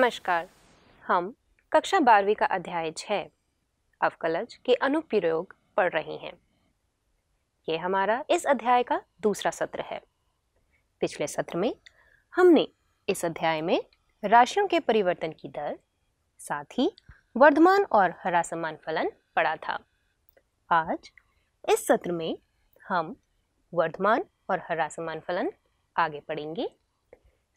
नमस्कार हम कक्षा बारहवीं का अध्याय छः अवकलज के अनुप्रयोग पढ़ रहे हैं ये हमारा इस अध्याय का दूसरा सत्र है पिछले सत्र में हमने इस अध्याय में राशियों के परिवर्तन की दर साथ ही वर्धमान और हरासमान फलन पढ़ा था आज इस सत्र में हम वर्धमान और हरासमान फलन आगे पढ़ेंगे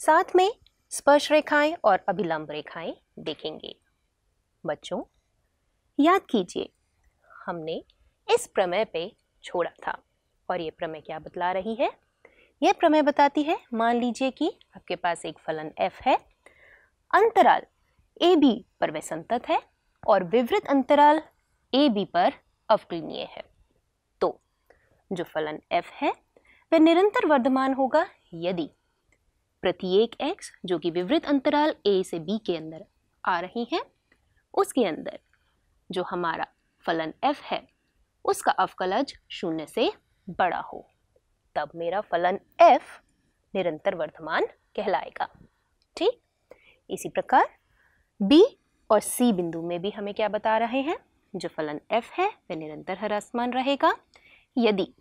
साथ में स्पर्श रेखाएं और अभिलंब रेखाएं देखेंगे बच्चों याद कीजिए हमने इस प्रमेय पे छोड़ा था और ये प्रमेय क्या बतला रही है यह प्रमेय बताती है मान लीजिए कि आपके पास एक फलन f है अंतराल ए बी पर वह संतत है और विवृत अंतराल ए बी पर अवकलनीय है तो जो फलन f है वह निरंतर वर्धमान होगा यदि प्रत्येक एक्स जो कि विवृत अंतराल ए से बी के अंदर आ रही हैं उसके अंदर जो हमारा फलन f है उसका अवकलज शून्य से बड़ा हो तब मेरा फलन f निरंतर वर्धमान कहलाएगा ठीक इसी प्रकार b और c बिंदु में भी हमें क्या बता रहे हैं जो फलन f है वह निरंतर हरासमान रहेगा यदि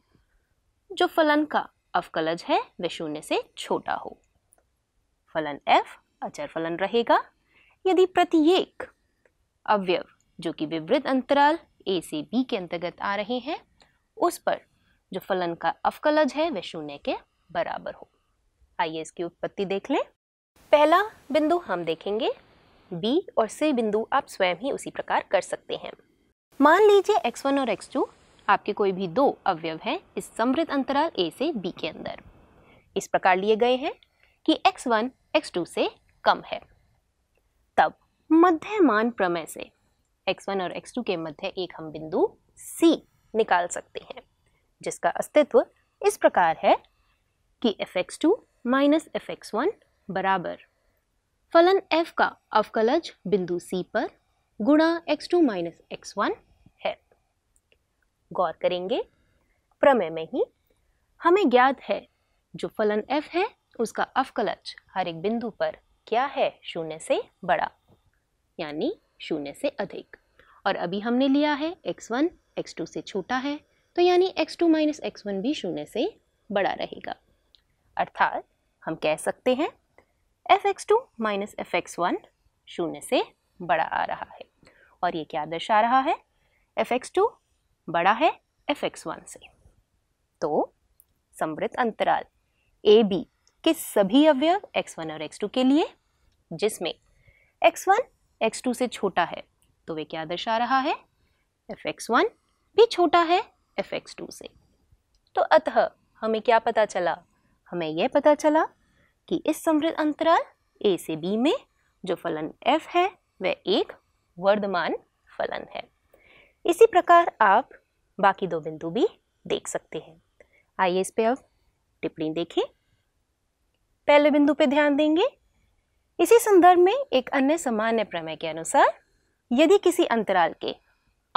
जो फलन का अवकलज है वह शून्य से छोटा हो फलन एफ अचर फलन रहेगा यदि प्रत्येक अवयव जो कि विवृत अंतराल ए से बी के अंतर्गत आ रहे हैं उस पर जो फलन का अवकलज है वह शून्य के बराबर हो आइए इसकी उत्पत्ति देख लें पहला बिंदु हम देखेंगे बी और सी बिंदु आप स्वयं ही उसी प्रकार कर सकते हैं मान लीजिए एक्स वन और एक्स टू आपके कोई भी दो अवयव हैं इस समृद्ध अंतराल ए से बी के अंदर इस प्रकार लिए गए हैं कि एक्स वन x2 से कम है तब मध्यमान प्रमेय से x1 और x2 के मध्य एक हम बिंदु C निकाल सकते हैं जिसका अस्तित्व इस प्रकार है कि f x two minus f x one बराबर फलन f का अवकलज बिंदु C पर गुणा x two minus x one है गौर करेंगे प्रमेय में ही हमें ज्ञात है जो फलन f है उसका अवकलच हर एक बिंदु पर क्या है शून्य से बड़ा यानी शून्य से अधिक और अभी हमने लिया है x1 x2 से छोटा है तो यानी x2 माइनस एक्स भी शून्य से बड़ा रहेगा अर्थात हम कह सकते हैं f x two minus f x one शून्य से बड़ा आ रहा है और ये क्या दर्शा रहा है एफ एक्स टू बड़ा है एफ एक्स वन से तो समृद्ध अंतराल ए बी के सभी अवयव x1 और x2 के लिए जिसमें x1 x2 से छोटा है तो वे क्या दर्शा रहा है एफ एक्स वन भी छोटा है एफ एक्स टू से तो अतः हमें क्या पता चला हमें यह पता चला कि इस समृद्ध अंतराल ए से बी में जो फलन एफ है वह एक वर्धमान फलन है इसी प्रकार आप बाकी दो बिंदु भी देख सकते हैं आइए इस पे अब टिप्पणी देखें पहले बिंदु पे ध्यान देंगे इसी संदर्भ में एक अन्य सामान्य प्रमेय के अनुसार यदि किसी अंतराल के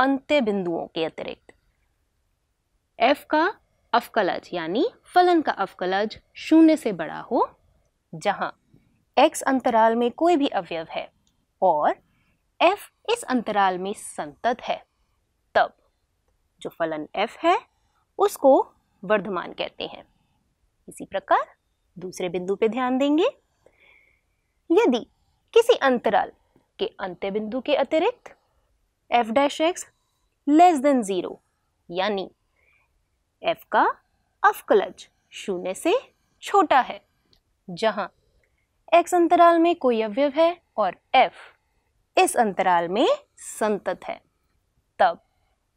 अंत्य बिंदुओं के अतिरिक्त f का अवकलज यानी फलन का अवकलज शून्य से बड़ा हो जहां x अंतराल में कोई भी अवयव है और f इस अंतराल में संतत है तब जो फलन f है उसको वर्धमान कहते हैं इसी प्रकार दूसरे बिंदु पे ध्यान देंगे यदि किसी अंतराल के अंत्य बिंदु के अतिरिक्त f dash x less than zero यानी एफ का अफकलज शून्य से छोटा है जहां एक्स अंतराल में कोई अवयव है और एफ इस अंतराल में संतत है तब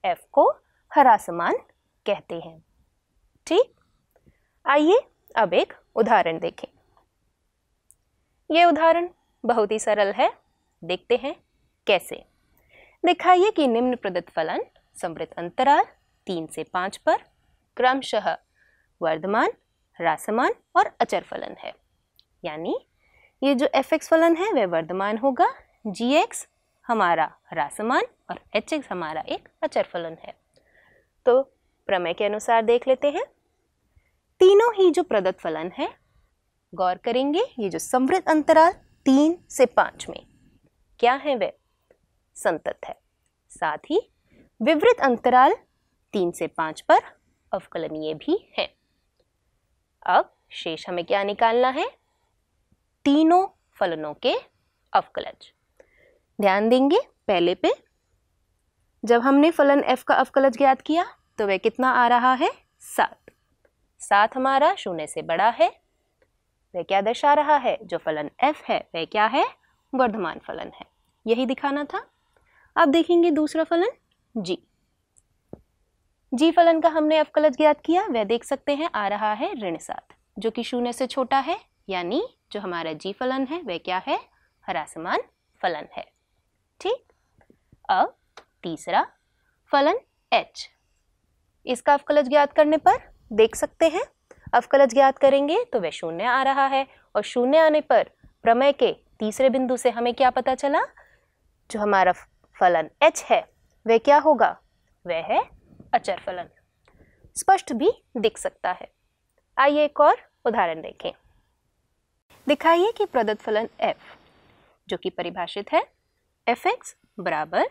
एफ को हरासमान कहते हैं ठीक आइए अब एक उदाहरण देखें ये उदाहरण बहुत ही सरल है देखते हैं कैसे दिखाइए कि निम्न प्रदत्त फलन समृद्ध अंतराल तीन से पाँच पर क्रमशः वर्धमान रासमान और अचर फलन है यानी ये जो एफ एक्स फलन है वह वर्धमान होगा जी एक्स हमारा रासमान और एच एक्स हमारा एक अचर फलन है तो प्रमेय के अनुसार देख लेते हैं तीनों ही जो प्रदत्त फलन है गौर करेंगे ये जो समृद्ध अंतराल तीन से पांच में क्या है वह संतत है साथ ही विवृत अंतराल तीन से पांच पर अवकलनीय भी है अब शेष हमें क्या निकालना है तीनों फलनों के अवकलज ध्यान देंगे पहले पे जब हमने फलन f का अवकलज ज्ञात किया तो वह कितना आ रहा है सात सात हमारा शून्य से बड़ा है वह क्या दर्शा रहा है जो फलन f है वह क्या है वर्धमान फलन है यही दिखाना था अब देखेंगे दूसरा फलन g g फलन का हमने अवकलज ज्ञात किया वह देख सकते हैं आ रहा है ऋण सात जो कि शून्य से छोटा है यानी जो हमारा जी फलन है वह क्या है हरासमान फलन है ठीक अब तीसरा फलन एच इसका अवकलज ज्ञात करने पर देख सकते हैं अवकलज ज्ञात करेंगे तो वह शून्य आ रहा है और शून्य आने पर प्रमेय के तीसरे बिंदु से हमें क्या पता चला जो हमारा फलन h है वह क्या होगा वह है अचर फलन स्पष्ट भी दिख सकता है आइए एक और उदाहरण देखें दिखाइए कि प्रदत्त फलन f जो कि परिभाषित है एफ एक्स बराबर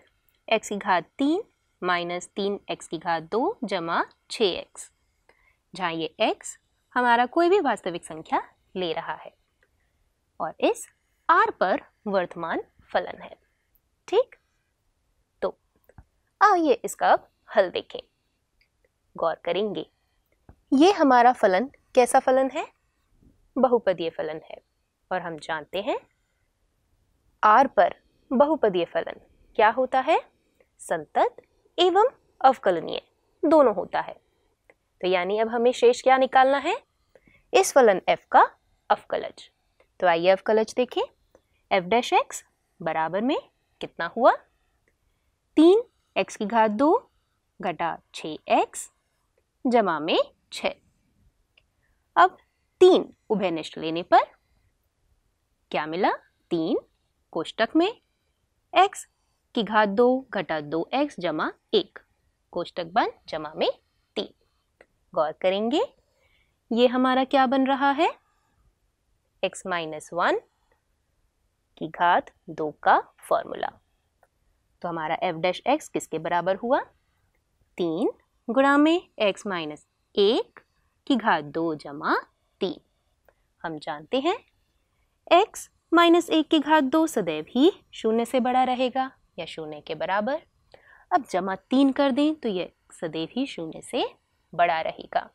एक्स की घात तीन माइनस तीन एक्स की घात दो जमा छः एक्स जहाँ ये x हमारा कोई भी वास्तविक संख्या ले रहा है और इस r पर वर्तमान फलन है ठीक तो आइए इसका अब हल देखें गौर करेंगे ये हमारा फलन कैसा फलन है बहुपदीय फलन है और हम जानते हैं आर पर बहुपदीय फलन क्या होता है संतत एवं अवकलनीय दोनों होता है तो यानी अब हमें शेष क्या निकालना है इस फलन f का अवकलज तो आइए अवकलज देखें एफ डैश एक्स बराबर में कितना हुआ तीन एक्स की घात दो घटा छ एक्स जमा में छ अब तीन उभयनिष्ठ लेने पर क्या मिला तीन कोष्टक में एक्स की घात दो घटा दो एक्स जमा एक कोष्टक बन जमा में गौर करेंगे ये हमारा क्या बन रहा है x माइनस वन की घात दो का फॉर्मूला तो हमारा f डैश एक्स किसके बराबर हुआ तीन गुणा में x माइनस एक की घात दो जमा तीन हम जानते हैं x माइनस एक की घात दो सदैव ही शून्य से बड़ा रहेगा या शून्य के बराबर अब जमा तीन कर दें तो यह सदैव ही शून्य से बड़ा रहेगा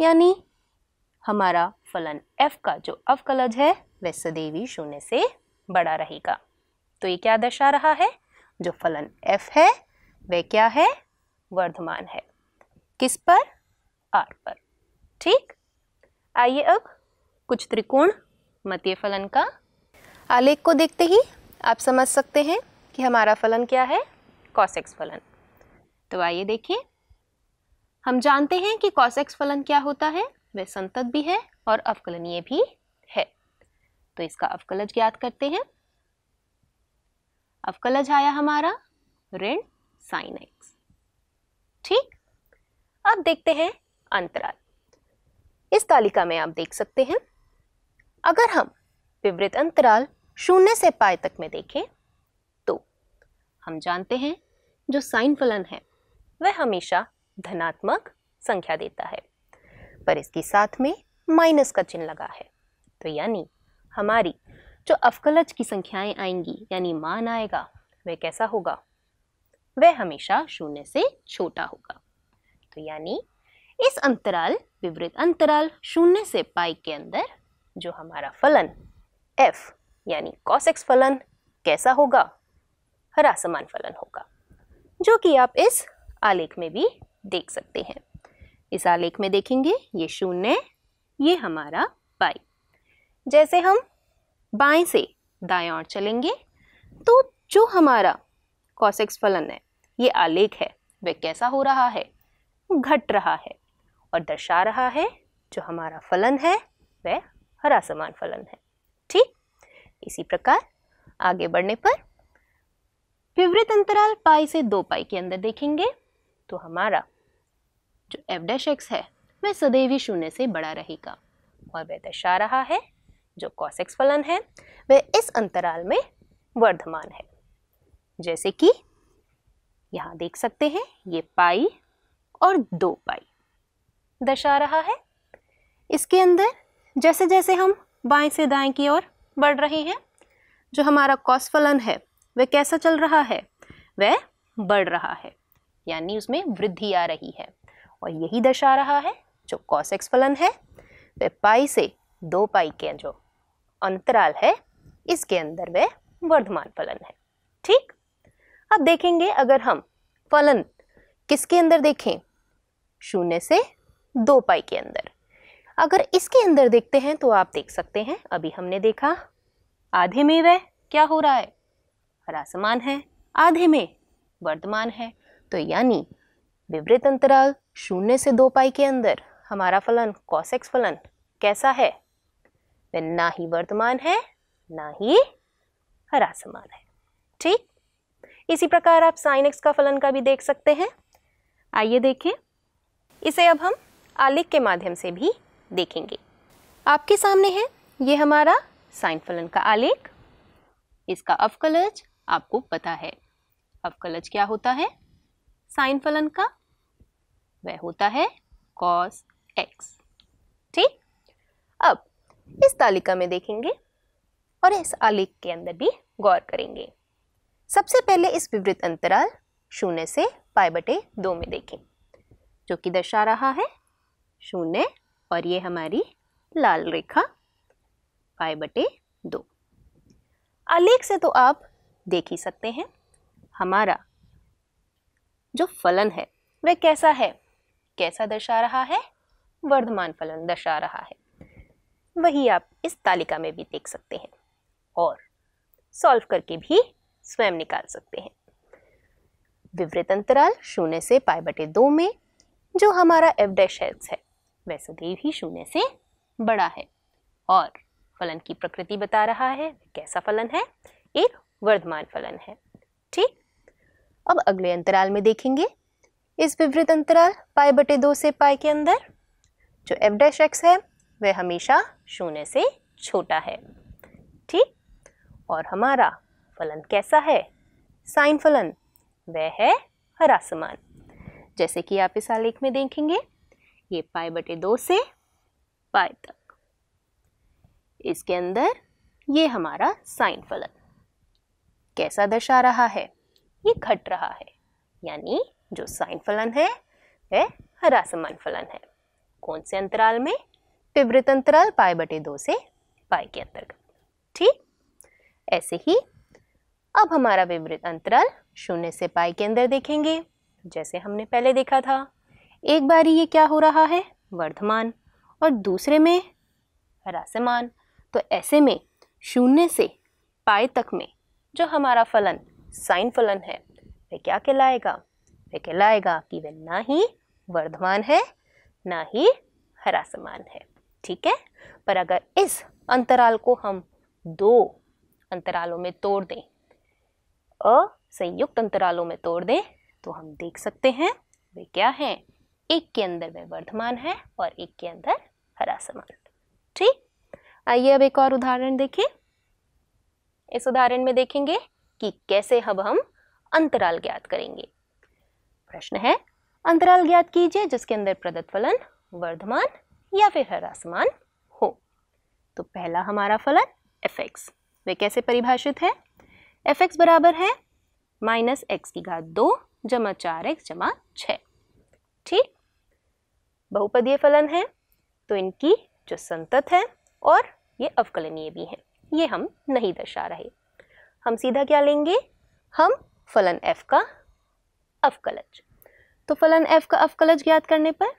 यानी हमारा फलन f का जो अवकलज है वह सदैवी शून्य से बड़ा रहेगा तो ये क्या दर्शा रहा है जो फलन f है वह क्या है वर्धमान है किस पर r पर ठीक आइए अब कुछ त्रिकोण मतीय फलन का आलेख को देखते ही आप समझ सकते हैं कि हमारा फलन क्या है कॉसेक्स फलन तो आइए देखिए हम जानते हैं कि कॉस एक्स फलन क्या होता है वह संतत भी है और अवकलनीय भी है तो इसका अवकलज ज्ञात करते हैं अवकलज आया हमारा ऋण साइन एक्स ठीक अब देखते हैं अंतराल इस तालिका में आप देख सकते हैं अगर हम विवृत अंतराल शून्य से पाए तक में देखें तो हम जानते हैं जो साइन फलन है वह हमेशा धनात्मक संख्या देता है पर इसके साथ में माइनस का चिन्ह लगा है तो यानी हमारी जो अवकलज की संख्याएं आएंगी यानी मान आएगा वह कैसा होगा वह हमेशा शून्य से छोटा होगा तो यानी इस अंतराल विवृत अंतराल शून्य से पाई के अंदर जो हमारा फलन f यानी कॉसेक्स फलन कैसा होगा हरासमान फलन होगा जो कि आप इस आलेख में भी देख सकते हैं इस आलेख में देखेंगे ये शून्य ये हमारा पाई जैसे हम बाएं से दाएं और चलेंगे तो जो हमारा कॉसेक्स फलन है ये आलेख है वह कैसा हो रहा है घट रहा है और दर्शा रहा है जो हमारा फलन है वह हरा समान फलन है ठीक इसी प्रकार आगे बढ़ने पर विवृत अंतराल पाई से दो पाई के अंदर देखेंगे तो हमारा जो एफ डैश एक्स है वह सदैव ही शून्य से बड़ा रहेगा और वह दर्शा रहा है जो एक्स फलन है वह इस अंतराल में वर्धमान है जैसे कि यहाँ देख सकते हैं ये पाई और दो पाई दर्शा रहा है इसके अंदर जैसे जैसे हम बाएं से दाएं की ओर बढ़ रहे हैं जो हमारा कॉस फलन है वह कैसा चल रहा है वह बढ़ रहा है यानी उसमें वृद्धि आ रही है और यही दर्शा रहा है जो कॉस एक्स फलन है वह पाई से दो पाई के जो अंतराल है इसके अंदर वह वर्धमान फलन है ठीक अब देखेंगे अगर हम फलन किसके अंदर देखें शून्य से दो पाई के अंदर अगर इसके अंदर देखते हैं तो आप देख सकते हैं अभी हमने देखा आधे में वह क्या हो रहा है हरासमान है आधे में वर्धमान है तो यानी विवृत अंतराल शून्य से दो पाई के अंदर हमारा फलन कॉसेक्स फलन कैसा है वह ना ही वर्तमान है ना ही हरासमान है ठीक इसी प्रकार आप साइन एक्स का फलन का भी देख सकते हैं आइए देखें इसे अब हम आलेख के माध्यम से भी देखेंगे आपके सामने है ये हमारा साइन फलन का आलेख इसका अवकलज आपको पता है अवकलज क्या होता है साइन फलन का वह होता है कॉस एक्स ठीक अब इस तालिका में देखेंगे और इस आलेख के अंदर भी गौर करेंगे सबसे पहले इस विवृत अंतराल शून्य से पाई बटे दो में देखें जो कि दर्शा रहा है शून्य और ये हमारी लाल रेखा पाई बटे दो आलेख से तो आप देख ही सकते हैं हमारा जो फलन है वह कैसा है कैसा दर्शा रहा है वर्धमान फलन दर्शा रहा है वही आप इस तालिका में भी देख सकते हैं और सॉल्व करके भी स्वयं निकाल सकते हैं विवृत अंतराल शून्य से पाई बटे दो में जो हमारा एफ डैश एक्स है वह सदैव ही शून्य से बड़ा है और फलन की प्रकृति बता रहा है कैसा फलन है एक वर्धमान फलन है ठीक अब अगले अंतराल में देखेंगे इस विवृत अंतराल पाई बटे दो से पाई के अंदर जो एफ डैश एक्स है वह हमेशा शून्य से छोटा है ठीक और हमारा फलन कैसा है साइन फलन वह है हरा समान जैसे कि आप इस आलेख में देखेंगे ये पाई बटे दो से पाई तक इसके अंदर ये हमारा साइन फलन कैसा दर्शा रहा है ये घट रहा है यानी जो साइन फलन है वह हरासमान फलन है कौन से अंतराल में विवृत अंतराल पाए बटे दो से पाए के अंतर्गत ठीक ऐसे ही अब हमारा विवृत अंतराल शून्य से पाए के अंदर देखेंगे जैसे हमने पहले देखा था एक बारी ये क्या हो रहा है वर्धमान और दूसरे में हरासमान तो ऐसे में शून्य से पाए तक में जो हमारा फलन साइन फलन है वह क्या कहलाएगा पे कहलाएगा कि वह ना ही वर्धमान है ना ही हरासमान है ठीक है पर अगर इस अंतराल को हम दो अंतरालों में तोड़ दें असंयुक्त अंतरालों में तोड़ दें तो हम देख सकते हैं वे क्या हैं एक के अंदर वह वर्धमान है और एक के अंदर हरा समान ठीक आइए अब एक और उदाहरण देखें इस उदाहरण में देखेंगे कि कैसे अब हम अंतराल ज्ञात करेंगे प्रश्न है अंतराल ज्ञात कीजिए जिसके अंदर प्रदत्त फलन वर्धमान या फिर हरासमान हो तो पहला हमारा फलन एफ एक्स वे कैसे परिभाषित है एफ एक्स बराबर है माइनस एक्स की घात दो जमा चार एक्स जमा छ ठीक बहुपदीय फलन है तो इनकी जो संतत है और ये अवकलनीय भी हैं ये हम नहीं दर्शा रहे हम सीधा क्या लेंगे हम फलन एफ का अवकलज तो फलन एफ का अवकलज ज्ञात करने पर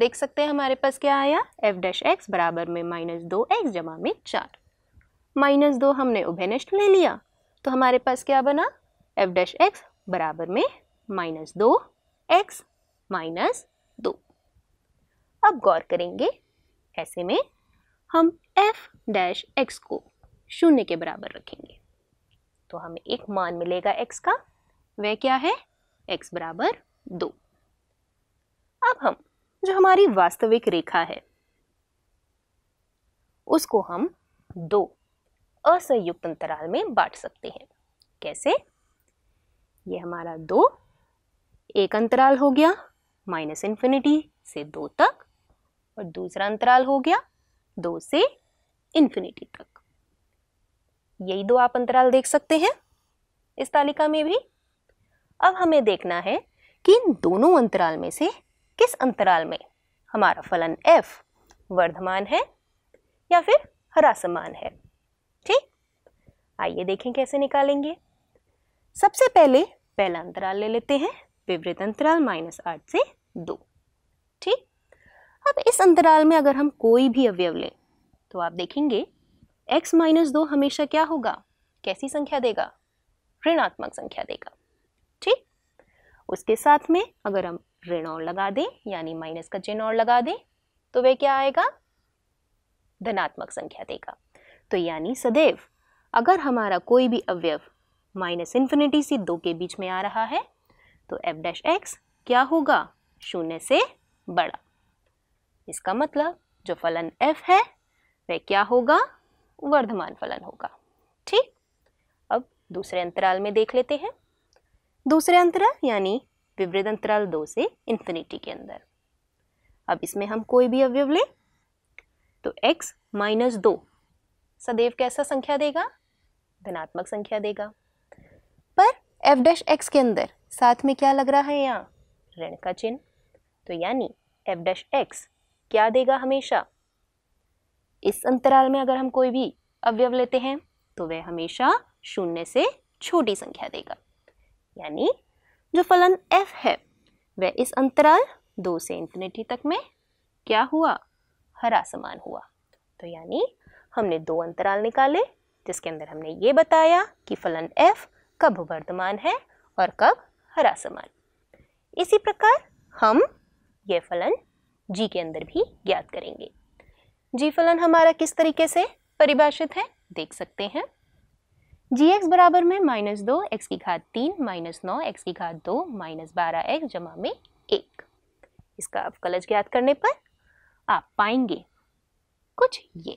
देख सकते हैं हमारे पास क्या आया एफ डैश एक्स बराबर में माइनस दो एक्स जमा में चार माइनस दो हमने उभयनिष्ठ ले लिया तो हमारे पास क्या बना एफ डैश एक्स बराबर में माइनस दो एक्स माइनस दो अब गौर करेंगे ऐसे में हम एफ डैश एक्स को शून्य के बराबर रखेंगे तो हमें एक मान मिलेगा एक्स का वह क्या है x बराबर दो अब हम जो हमारी वास्तविक रेखा है उसको हम दो असंयुक्त अंतराल में बांट सकते हैं कैसे ये हमारा दो एक अंतराल हो गया माइनस इन्फिनिटी से दो तक और दूसरा अंतराल हो गया दो से इन्फिनिटी तक यही दो आप अंतराल देख सकते हैं इस तालिका में भी अब हमें देखना है कि इन दोनों अंतराल में से किस अंतराल में हमारा फलन f वर्धमान है या फिर ह्रासमान है ठीक आइए देखें कैसे निकालेंगे सबसे पहले पहला अंतराल ले लेते हैं विवृत अंतराल माइनस आठ से दो ठीक अब इस अंतराल में अगर हम कोई भी अवयव लें तो आप देखेंगे x माइनस दो हमेशा क्या होगा कैसी संख्या देगा ऋणात्मक संख्या देगा उसके साथ में अगर हम ऋण और लगा दें यानी माइनस का चिन्ह और लगा दें तो वह क्या आएगा धनात्मक संख्या देगा तो यानी सदैव अगर हमारा कोई भी अवयव माइनस इन्फिनिटी से दो के बीच में आ रहा है तो एफ डैश एक्स क्या होगा शून्य से बड़ा इसका मतलब जो फलन एफ है वह क्या होगा वर्धमान फलन होगा ठीक अब दूसरे अंतराल में देख लेते हैं दूसरे अंतराल यानी विवृत अंतराल दो से इन्फिनिटी के अंदर अब इसमें हम कोई भी अवयव लें तो x माइनस दो सदैव कैसा संख्या देगा धनात्मक संख्या देगा पर एफ डैश एक्स के अंदर साथ में क्या लग रहा है यहाँ ऋण का चिन्ह तो यानी एफ डैश एक्स क्या देगा हमेशा इस अंतराल में अगर हम कोई भी अवयव लेते हैं तो वह हमेशा शून्य से छोटी संख्या देगा यानी जो फलन f है वह इस अंतराल दो से इन्फिनिटी तक में क्या हुआ हरा समान हुआ तो यानी हमने दो अंतराल निकाले जिसके अंदर हमने ये बताया कि फलन f कब वर्तमान है और कब हरा समान इसी प्रकार हम ये फलन g के अंदर भी ज्ञात करेंगे g फलन हमारा किस तरीके से परिभाषित है देख सकते हैं जी एक्स बराबर में माइनस दो एक्स की घात तीन माइनस नौ एक्स की घात दो माइनस बारह एक्स जमा में एक इसका आप कलज ज्ञात करने पर आप पाएंगे कुछ ये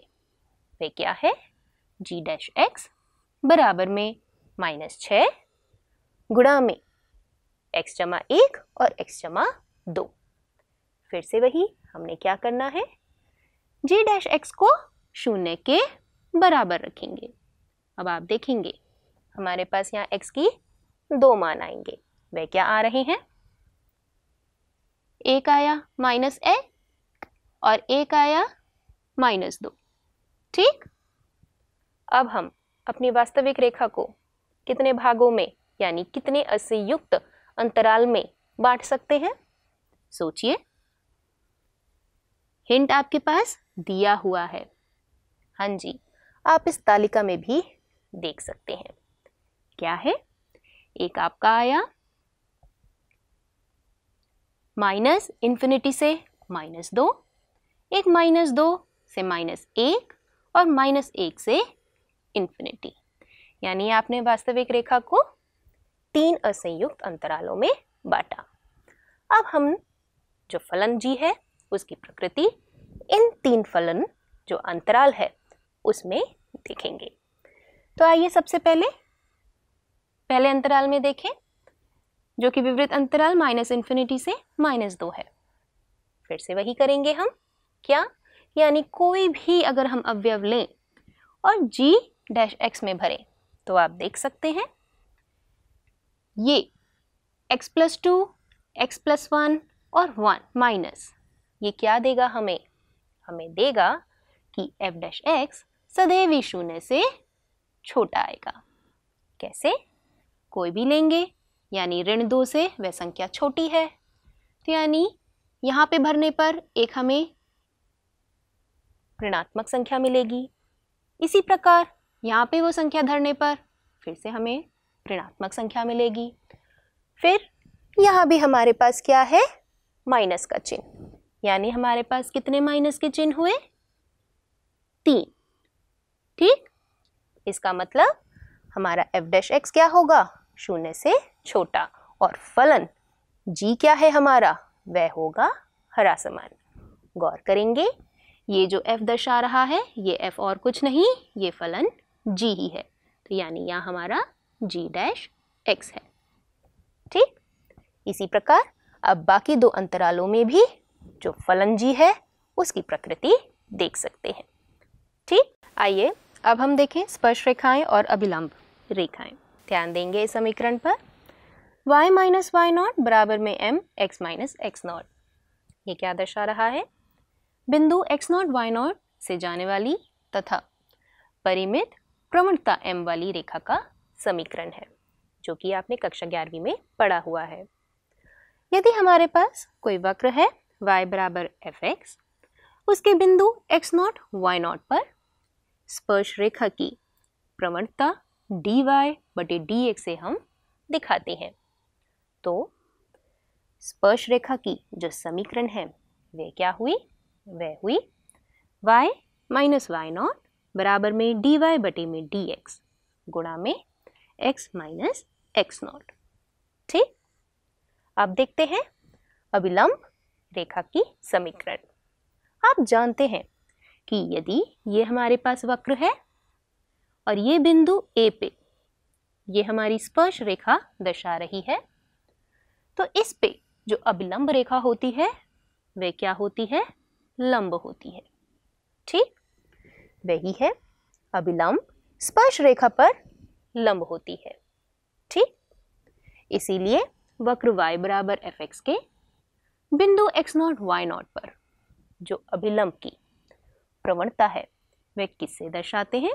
वे क्या है जी डैश एक्स बराबर में माइनस छः गुणा में एक्स जमा एक और एक्स जमा दो फिर से वही हमने क्या करना है जी डैश एक्स को शून्य के बराबर रखेंगे अब आप देखेंगे हमारे पास यहाँ x की दो मान आएंगे वह क्या आ रहे हैं एक आया माइनस ए और एक आया माइनस दो ठीक अब हम अपनी वास्तविक रेखा को कितने भागों में यानी कितने असंयुक्त अंतराल में बांट सकते हैं सोचिए हिंट आपके पास दिया हुआ है हाँ जी आप इस तालिका में भी देख सकते हैं क्या है एक आपका आया माइनस इन्फिनिटी से माइनस दो एक माइनस दो से माइनस एक और माइनस एक से इन्फिनिटी यानी आपने वास्तविक रेखा को तीन असंयुक्त अंतरालों में बांटा अब हम जो फलन जी है उसकी प्रकृति इन तीन फलन जो अंतराल है उसमें देखेंगे तो आइए सबसे पहले पहले अंतराल में देखें जो कि विवृत अंतराल माइनस इन्फिनिटी से माइनस दो है फिर से वही करेंगे हम क्या यानी कोई भी अगर हम अवयव लें और g डैश एक्स में भरें तो आप देख सकते हैं ये x plus two x plus one और वन माइनस ये क्या देगा हमें हमें देगा कि f डैश एक्स सदैव शून्य से छोटा आएगा कैसे कोई भी लेंगे यानी ऋण दो से वह संख्या छोटी है तो यानी यहाँ पे भरने पर एक हमें ऋणात्मक संख्या मिलेगी इसी प्रकार यहाँ पे वो संख्या धरने पर फिर से हमें ऋणात्मक संख्या मिलेगी फिर यहाँ भी हमारे पास क्या है माइनस का चिन्ह यानी हमारे पास कितने माइनस के चिन्ह हुए तीन ठीक इसका मतलब हमारा एफ डैश एक्स क्या होगा शून्य से छोटा और फलन जी क्या है हमारा वह होगा हरा समान गौर करेंगे ये जो एफ दर्शा रहा है ये एफ और कुछ नहीं ये फलन जी ही है तो यानी यहाँ हमारा जी डैश एक्स है ठीक इसी प्रकार अब बाकी दो अंतरालों में भी जो फलन जी है उसकी प्रकृति देख सकते हैं ठीक आइए अब हम देखें स्पर्श रेखाएं और अभिलंब रेखाएं ध्यान देंगे इस समीकरण पर y माइनस वाई नॉट बराबर में m x minus x nought ये क्या दर्शा रहा है बिंदु x नॉट y नॉट से जाने वाली तथा परिमित प्रवणता m वाली रेखा का समीकरण है जो कि आपने कक्षा ग्यारहवीं में पढ़ा हुआ है यदि हमारे पास कोई वक्र है y बराबर एफ एक्स उसके बिंदु एक्स नॉट वाई नॉट पर स्पर्श रेखा की प्रवणता डी वाई बटे डी एक्स से हम दिखाते हैं तो स्पर्श रेखा की जो समीकरण है वह क्या हुई वह हुई y माइनस वाई नॉट बराबर में डी वाई बटे में डी एक्स गुणा में x माइनस एक्स नॉट ठीक अब देखते हैं अभिलंब रेखा की समीकरण आप जानते हैं कि यदि ये हमारे पास वक्र है और ये बिंदु ए पे ये हमारी स्पर्श रेखा दर्शा रही है तो इस पे जो अभिलंब रेखा होती है वह क्या होती है लंब होती है ठीक वही है अभिलंब स्पर्श रेखा पर लंब होती है ठीक इसीलिए वक्र y बराबर एफ एक्स के बिंदु एक्स नॉट वाई नॉट पर जो अभिलंब की प्रवणता है वह किससे दर्शाते हैं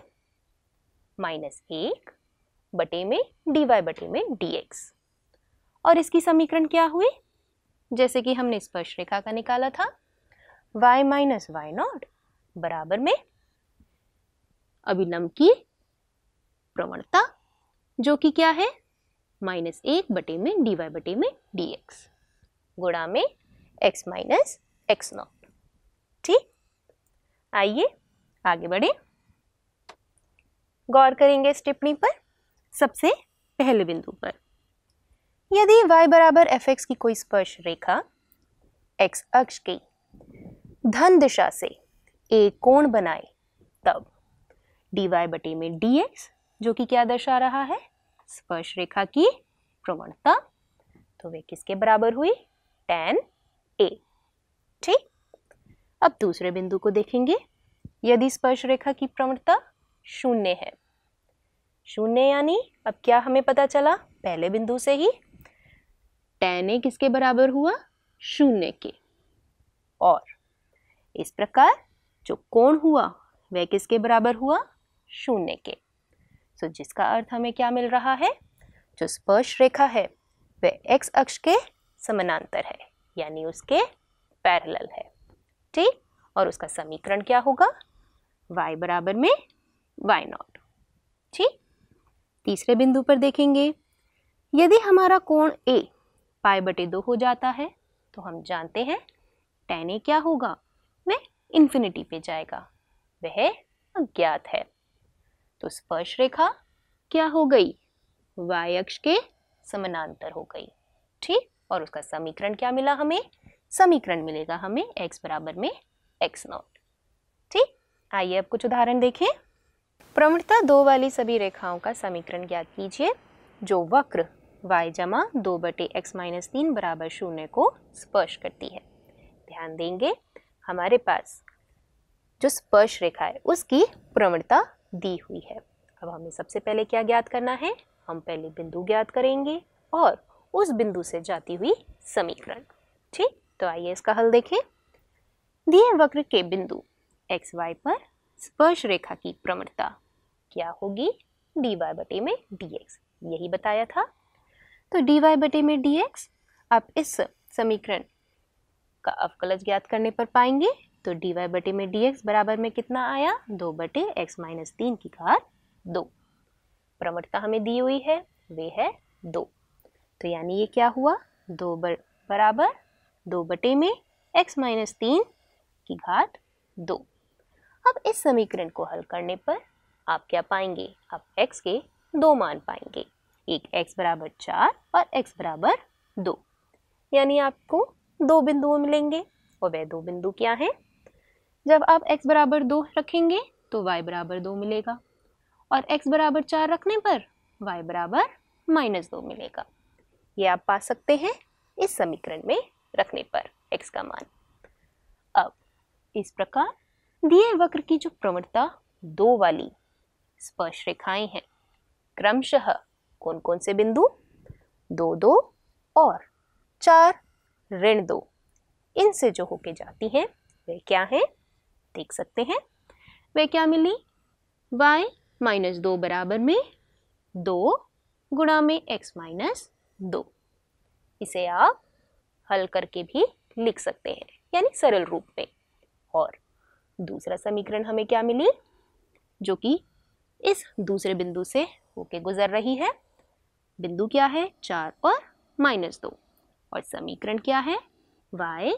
माइनस एक बटे में डी वाई बटे में डी एक्स और इसकी समीकरण क्या हुए जैसे कि हमने स्पर्श रेखा का निकाला था y माइनस वाई नॉट बराबर में अभिलंब की प्रवणता जो कि क्या है माइनस एक बटे में डी वाई बटे में डी एक्स गुणा में एक्स माइनस एक्स नॉट ठीक आइए आगे बढ़े गौर करेंगे इस टिप्पणी पर सबसे पहले बिंदु पर यदि y बराबर एफ की कोई स्पर्श रेखा x अक्ष की धन दिशा से एक कोण बनाए तब dy बटे में dx जो कि क्या दर्शा रहा है स्पर्श रेखा की प्रवणता तो वे किसके बराबर हुई tan a ठीक अब दूसरे बिंदु को देखेंगे यदि स्पर्श रेखा की प्रवणता शून्य है शून्य यानी अब क्या हमें पता चला पहले बिंदु से ही टैन ए किसके बराबर हुआ शून्य के और इस प्रकार जो कोण हुआ वह किसके बराबर हुआ शून्य के सो जिसका अर्थ हमें क्या मिल रहा है जो स्पर्श रेखा है वह एक्स अक्ष के समानांतर है यानी उसके पैरेलल है टी और उसका समीकरण क्या होगा y बराबर में y नॉट ठीक तीसरे बिंदु पर देखेंगे यदि हमारा कोण a पाई बटे दो हो जाता है तो हम जानते हैं टेन ए क्या होगा वह इन्फिनिटी पे जाएगा वह अज्ञात है तो स्पर्श रेखा क्या हो गई y अक्ष के समानांतर हो गई ठीक और उसका समीकरण क्या मिला हमें समीकरण मिलेगा हमें x बराबर में x नॉट ठीक आइए अब कुछ उदाहरण देखें प्रवणता दो वाली सभी रेखाओं का समीकरण ज्ञात कीजिए जो वक्र y जमा दो बटे एक्स माइनस तीन बराबर शून्य को स्पर्श करती है ध्यान देंगे हमारे पास जो स्पर्श रेखा है उसकी प्रवणता दी हुई है अब हमें सबसे पहले क्या ज्ञात करना है हम पहले बिंदु ज्ञात करेंगे और उस बिंदु से जाती हुई समीकरण ठीक तो आइए इसका हल देखें दिए वक्र के बिंदु एक्स वाई पर स्पर्श रेखा की प्रमणता क्या होगी डी वाई बटे में डी एक्स यही बताया था तो डी वाई बटे में डी एक्स आप इस समीकरण का अवकलज ज्ञात करने पर पाएंगे तो डी वाई बटे में डी एक्स बराबर में कितना आया दो बटे एक्स माइनस तीन की घात दो प्रमणता हमें दी हुई है वे है दो तो यानी ये क्या हुआ दो बराबर दो बटे में एक्स माइनस तीन की घात दो अब इस समीकरण को हल करने पर आप क्या पाएंगे आप x के दो मान पाएंगे एक x बराबर चार और x बराबर दो यानी आपको दो बिंदु मिलेंगे और वह दो बिंदु क्या हैं जब आप x बराबर दो रखेंगे तो y बराबर दो मिलेगा और x बराबर चार रखने पर y बराबर माइनस दो मिलेगा ये आप पा सकते हैं इस समीकरण में रखने पर x का मान अब इस प्रकार दिए वक्र की जो प्रवणता दो वाली स्पर्श रेखाएं हैं क्रमशः कौन कौन से बिंदु दो दो और चार ऋण दो इनसे जो होके जाती हैं वे क्या हैं देख सकते हैं वे क्या मिली y माइनस दो बराबर में दो गुणा में x माइनस दो इसे आप हल करके भी लिख सकते हैं यानी सरल रूप में और दूसरा समीकरण हमें क्या मिली जो कि इस दूसरे बिंदु से होके गुजर रही है बिंदु क्या है चार और माइनस दो और समीकरण क्या है y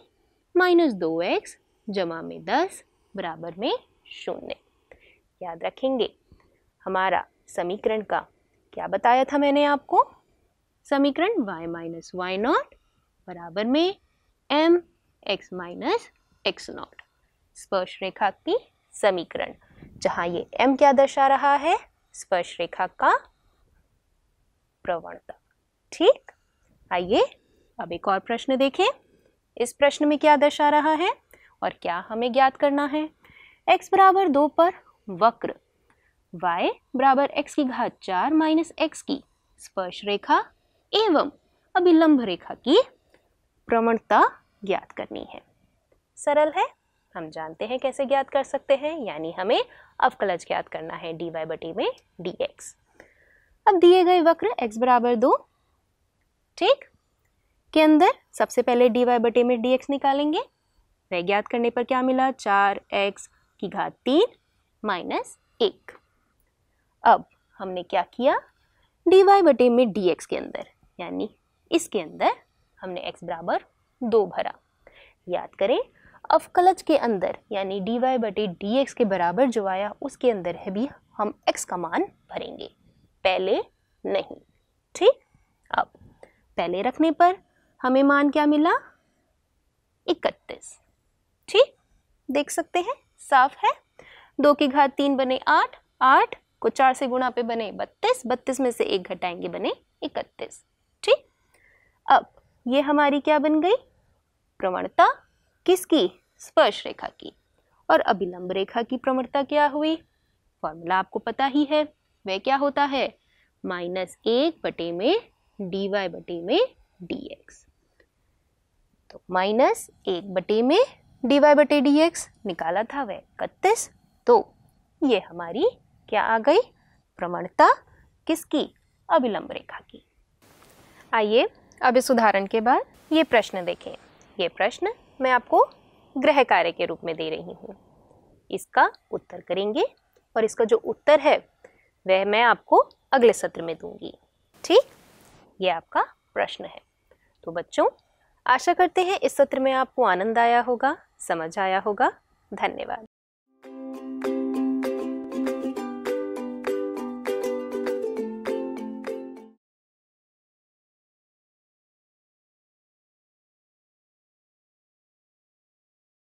माइनस दो एक्स जमा में दस बराबर में शून्य याद रखेंगे हमारा समीकरण का क्या बताया था मैंने आपको समीकरण y माइनस वाई नॉट बराबर में m x minus x nought स्पर्श रेखा की समीकरण जहां ये एम क्या दर्शा रहा है स्पर्श रेखा का प्रवणता ठीक आइए अब एक और प्रश्न देखें इस प्रश्न में क्या दर्शा रहा है और क्या हमें ज्ञात करना है x बराबर दो पर वक्र y बराबर x की घात चार माइनस एक्स की स्पर्श रेखा एवं अभिलंब रेखा की प्रवणता ज्ञात करनी है सरल है हम जानते हैं कैसे ज्ञात कर सकते हैं यानी हमें अवकलज ज्ञात करना है डी वाई बटी में डी एक्स अब दिए गए वक्र x बराबर दो ठीक के अंदर सबसे पहले डी वाई बटे में डी एक्स निकालेंगे वह ज्ञात करने पर क्या मिला चार एक्स की घात तीन माइनस एक अब हमने क्या किया डी वाई बटे में डी एक्स के अंदर यानी इसके अंदर हमने x बराबर दो भरा याद करें अवकलज के अंदर यानी डी वाई बटे डी एक्स के बराबर जो आया उसके अंदर है भी हम x का मान भरेंगे पहले नहीं ठीक अब पहले रखने पर हमें मान क्या मिला इकतीस ठीक देख सकते हैं साफ है दो की घात तीन बने आठ आठ को चार से गुणा पे बने बत्तीस बत्तीस में से एक घटाएंगे बने इकतीस ठीक अब ये हमारी क्या बन गई प्रवणता किसकी स्पर्श रेखा की और अभिलंब रेखा की प्रवणता क्या हुई फॉर्मूला आपको पता ही है वह क्या होता है माइनस एक बटे में डी वाई बटे में डी एक्स तो माइनस एक बटे में डी वाई बटे डी एक्स निकाला था वह इकतीस तो ये हमारी क्या आ गई प्रवणता किसकी अभिलंब रेखा की आइए अब इस उदाहरण के बाद ये प्रश्न देखें ये प्रश्न मैं आपको ग्रह कार्य के रूप में दे रही हूँ इसका उत्तर करेंगे और इसका जो उत्तर है वह मैं आपको अगले सत्र में दूंगी ठीक ये आपका प्रश्न है तो बच्चों आशा करते हैं इस सत्र में आपको आनंद आया होगा समझ आया होगा धन्यवाद